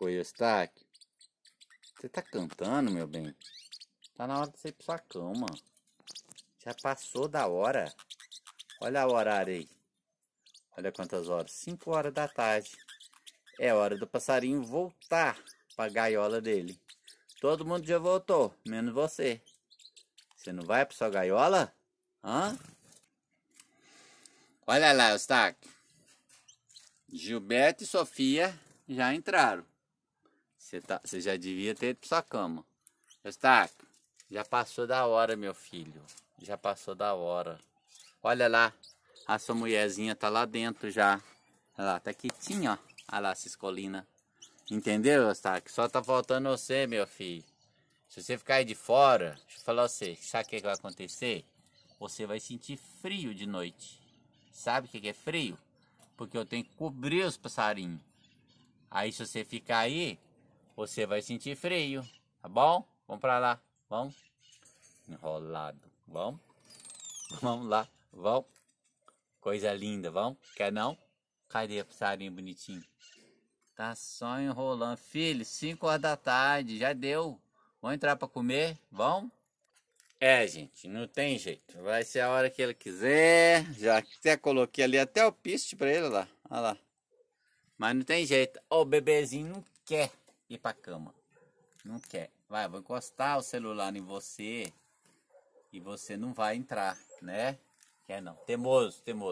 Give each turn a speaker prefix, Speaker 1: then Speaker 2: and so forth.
Speaker 1: Oi, Eustáquio, você tá cantando, meu bem? Tá na hora de você ir pra sua cama. Já passou da hora. Olha o horário aí. Olha quantas horas. 5 horas da tarde. É hora do passarinho voltar pra gaiola dele. Todo mundo já voltou, menos você. Você não vai pra sua gaiola? Hã? Olha lá, Eustáquio. Gilberto e Sofia já entraram. Você tá, já devia ter ido pra sua cama. Eustáquio, já passou da hora, meu filho. Já passou da hora. Olha lá, a sua mulherzinha tá lá dentro já. Olha lá, tá quietinha, ó. Olha lá, se escolina. Entendeu, Eustáquio? Só tá faltando você, meu filho. Se você ficar aí de fora, deixa eu falar você, sabe o que vai acontecer? Você vai sentir frio de noite. Sabe o que é frio? Porque eu tenho que cobrir os passarinhos. Aí se você ficar aí, você vai sentir freio, tá bom? Vamos pra lá, vamos. Enrolado, vamos. Vamos lá, vamos. Coisa linda, vamos. Quer não? Cadê o passarinho bonitinho? Tá só enrolando. Filho, 5 horas da tarde, já deu. Vamos entrar pra comer, vamos? É, gente, não tem jeito. Vai ser a hora que ele quiser. Já até coloquei ali até o piste pra ele lá. Olha lá. Mas não tem jeito. o bebezinho não quer ir pra cama. Não quer. Vai, vou encostar o celular em você e você não vai entrar, né? Quer não. Temoso, temoso.